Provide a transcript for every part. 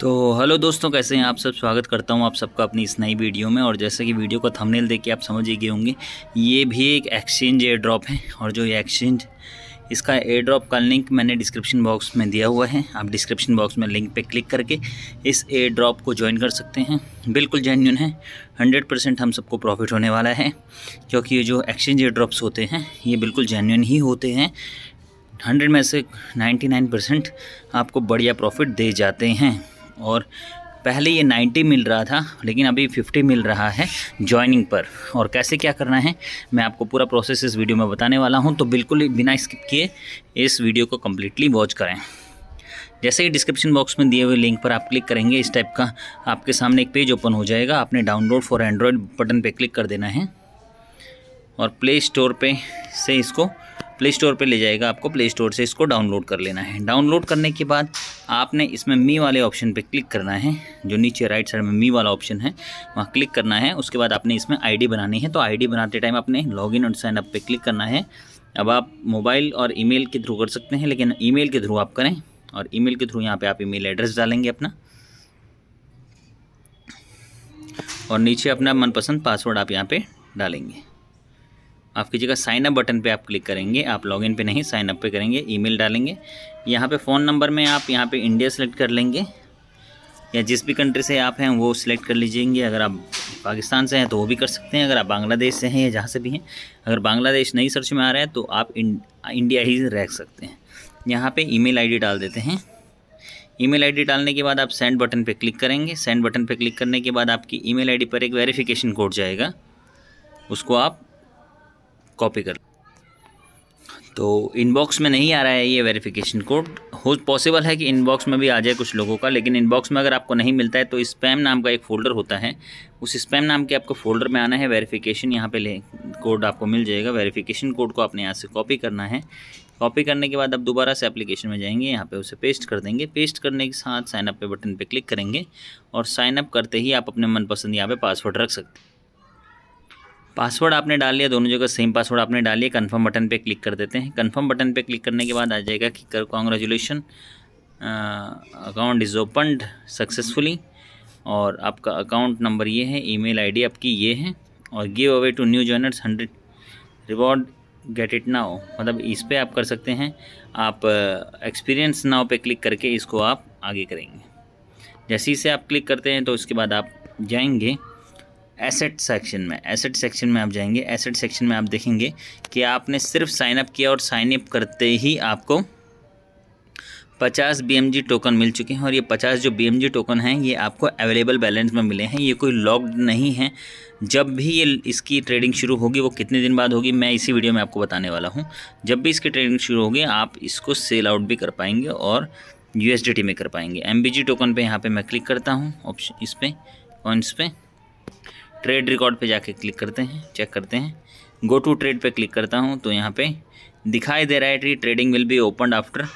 तो हेलो दोस्तों कैसे हैं आप सब स्वागत करता हूं आप सबका अपनी इस नई वीडियो में और जैसा कि वीडियो का थंबनेल देख के आप समझ ही गए होंगे ये भी एक एक्सचेंज एयर ड्रॉप है और जो ये एक्सचेंज इसका एयर ड्रॉप का लिंक मैंने डिस्क्रिप्शन बॉक्स में दिया हुआ है आप डिस्क्रिप्शन बॉक्स में लिंक पर क्लिक करके इस एयर ड्रॉप को ज्वाइन कर सकते हैं बिल्कुल जेन्यून है हंड्रेड परसेंट हम सबको प्रॉफिट होने वाला है क्योंकि ये जो एक्सचेंज एयर ड्रॉप्स होते हैं ये बिल्कुल जेन्यून ही होते हैं हंड्रेड में से नाइन्टी नाइन परसेंट आपको बढ़िया प्रॉफिट दे जाते हैं और पहले ये 90 मिल रहा था लेकिन अभी 50 मिल रहा है जॉइनिंग पर और कैसे क्या करना है मैं आपको पूरा प्रोसेस इस वीडियो में बताने वाला हूँ तो बिल्कुल बिना स्किप किए इस वीडियो को कम्प्लीटली वॉच करें जैसे ही डिस्क्रिप्शन बॉक्स में दिए हुए लिंक पर आप क्लिक करेंगे इस टाइप का आपके सामने एक पेज ओपन हो जाएगा आपने डाउनलोड फॉर एंड्रॉयड बटन पर क्लिक कर देना है और प्ले स्टोर पे से इसको प्ले स्टोर पर ले जाएगा आपको प्ले स्टोर से इसको डाउनलोड कर लेना है डाउनलोड करने के बाद आपने इसमें मी वाले ऑप्शन पर क्लिक करना है जो नीचे राइट साइड में मी वाला ऑप्शन है वहाँ क्लिक करना है उसके बाद आपने इसमें आईडी बनानी है तो आईडी बनाते टाइम आपने लॉगिन और साइनअप पे क्लिक करना है अब आप मोबाइल और ई के थ्रू कर सकते हैं लेकिन ई के थ्रू आप करें और ई के थ्रू यहाँ पर आप ई एड्रेस डालेंगे अपना और नीचे अपना मनपसंद पासवर्ड आप यहाँ पे डालेंगे आपकी जगह साइन अप बटन पे आप क्लिक करेंगे आप लॉगिन पे नहीं साइन अप पे करेंगे ईमेल डालेंगे यहाँ पे फ़ोन नंबर में आप यहाँ पे इंडिया सेलेक्ट कर लेंगे या जिस भी कंट्री से आप हैं वो सिलेक्ट कर लीजिएंगे अगर आप पाकिस्तान से हैं तो वो भी कर सकते हैं अगर आप बांग्लादेश से हैं या जहाँ से भी हैं अगर बांग्लादेश नई सर्च में आ रहा है तो आप इंडिया ही रह सकते हैं यहाँ पे ईमेल आईडी डाल देते हैं ईमेल आईडी डालने के बाद आप सेंड बटन पे क्लिक करेंगे सेंड बटन पर क्लिक करने के बाद आपकी ईमेल आईडी पर एक वेरिफिकेशन कोड जाएगा उसको आप कॉपी कर तो इनबॉक्स में नहीं आ रहा है ये वेरिफिकेशन कोड हो पॉसिबल है कि इनबॉक्स में भी आ जाए कुछ लोगों का लेकिन इनबॉक्स में अगर आपको नहीं मिलता है तो स्पैम नाम का एक फ़ोल्डर होता है उस स्पैम नाम के आपको फोल्डर में आना है वेरिफिकेशन यहाँ पे ले कोड आपको मिल जाएगा वेरिफिकेशन कोड को आपने यहाँ से कॉपी करना है कॉपी करने के बाद आप दोबारा से एप्लीकेशन में जाएंगे यहाँ पे उसे पेस्ट कर देंगे पेस्ट करने के साथ साइनअप पे बटन पर क्लिक करेंगे और साइनअप करते ही आप अपने मनपसंद यहाँ पर पासवर्ड रख सकते हैं पासवर्ड आपने डाल लिया दोनों जगह सेम पासवर्ड आपने डालिए कन्फर्म बटन पर क्लिक कर देते हैं कन्फर्म बटन पर क्लिक करने के बाद आ जाएगा कि congratulation account is opened successfully और आपका अकाउंट नंबर ये है ईमेल आईडी आपकी ये है और give away to new joiners hundred reward get it now मतलब इस पर आप कर सकते हैं आप एक्सपीरियंस नाव पे क्लिक करके इसको आप आगे करेंगे जैसे ही से आप क्लिक करते हैं तो उसके बाद आप जाएंगे एसेट सेक्शन में एसेट सेक्शन में आप जाएंगे एसेट सेक्शन में आप देखेंगे कि आपने सिर्फ साइनअप किया और साइन अप करते ही आपको पचास बी टोकन मिल चुके हैं और ये पचास जो बी टोकन हैं ये आपको अवेलेबल बैलेंस में मिले हैं ये कोई लॉक्ड नहीं है जब भी ये इसकी ट्रेडिंग शुरू होगी वो कितने दिन बाद होगी मैं इसी वीडियो में आपको बताने वाला हूँ जब भी इसकी ट्रेडिंग शुरू होगी आप इसको सेल आउट भी कर पाएंगे और यू में कर पाएंगे एम टोकन पर यहाँ पर मैं क्लिक करता हूँ ऑप्शन इस पर पॉइंट्स पर ट्रेड रिकॉर्ड पे जाके क्लिक करते हैं चेक करते हैं गो टू ट्रेड पे क्लिक करता हूँ तो यहाँ पे दिखाई दे रहा है कि trading will be open after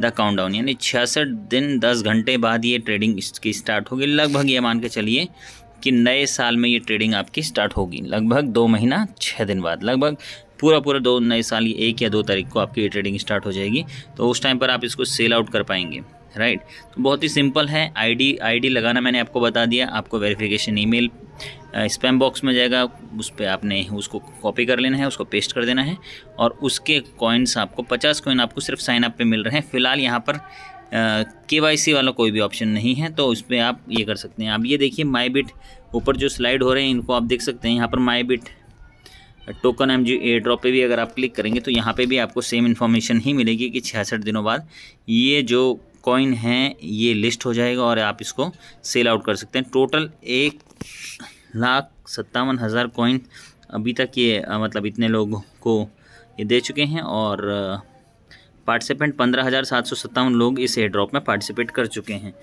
the countdown यानी छियासठ दिन दस घंटे बाद ये ट्रेडिंग इसकी स्टार्ट होगी लगभग ये मान के चलिए कि नए साल में ये ट्रेडिंग आपकी स्टार्ट होगी लगभग दो महीना छः दिन बाद लगभग पूरा पूरा दो नए साल ये एक या दो तारीख को आपकी ये ट्रेडिंग स्टार्ट हो जाएगी तो उस टाइम पर आप इसको सेल आउट कर पाएंगे राइट तो बहुत ही सिंपल है आईडी आईडी लगाना मैंने आपको बता दिया आपको वेरिफिकेशन ईमेल स्पैम बॉक्स में जाएगा उस पर आपने उसको कॉपी कर लेना है उसको पेस्ट कर देना है और उसके कॉइन्स आपको पचास कॉइन आपको सिर्फ साइन अप पे मिल रहे हैं फ़िलहाल यहाँ पर के वाई सी वाला कोई भी ऑप्शन नहीं है तो उस पर आप ये कर सकते हैं आप ये देखिए माई बिट ऊपर जो स्लाइड हो रहे हैं इनको आप देख सकते हैं यहाँ पर my bit token M G airdrop पर भी अगर आप क्लिक करेंगे तो यहाँ पे भी आपको सेम इन्फॉर्मेशन ही मिलेगी कि छियासठ दिनों बाद ये जो कॉइन हैं ये लिस्ट हो जाएगा और आप इसको सेल आउट कर सकते हैं टोटल एक लाख सत्तावन हज़ार कॉइन अभी तक ये मतलब इतने लोगों को ये दे चुके हैं और पार्टिसिपेंट पंद्रह हज़ार सात सौ सत्तावन लोग इस एयर ड्रॉप में पार्टिसिपेट कर चुके हैं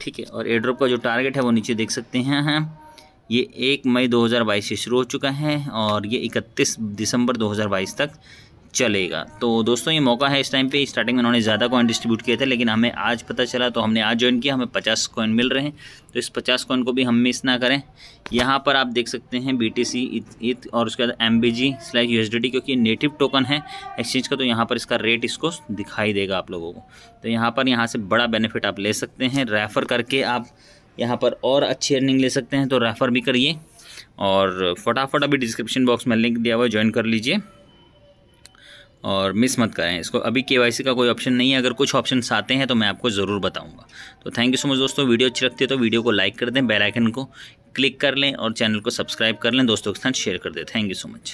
ठीक है और एयर ड्रॉप का जो टारगेट है वो नीचे देख सकते हैं हम ये एक मई 2022 से शुरू हो चुका है और ये 31 दिसंबर 2022 तक चलेगा तो दोस्तों ये मौका है इस टाइम पे स्टार्टिंग में उन्होंने ज़्यादा कॉइन डिस्ट्रीब्यूट किए थे लेकिन हमें आज पता चला तो हमने आज ज्वाइन किया हमें पचास कॉइन मिल रहे हैं तो इस पचास कॉइन को भी हम मिस ना करें यहाँ पर आप देख सकते हैं बी टी सी इत और उसके बाद M B G slash U S D T क्योंकि नेटिव टोकन है एक्सचेंज का तो यहाँ पर इसका रेट इसको दिखाई देगा आप लोगों को तो यहाँ पर यहाँ से बड़ा बेनिफिट आप ले सकते हैं रेफ़र करके आप यहाँ पर और अच्छी अर्निंग ले सकते हैं तो रेफ़र भी करिए और फटाफट अभी डिस्क्रिप्शन बॉक्स में लिंक दिया हुआ है ज्वाइन कर लीजिए और मिस मत करें इसको अभी के का कोई ऑप्शन नहीं है अगर कुछ ऑप्शन आते हैं तो मैं आपको ज़रूर बताऊँगा तो थैंक यू सो मच दोस्तों वीडियो अच्छी लगती है तो वीडियो को लाइक कर दें बेलाइकन को क्लिक कर लें और चैनल को सब्सक्राइब कर लें दोस्तों के साथ शेयर कर दें थैंक यू सो मच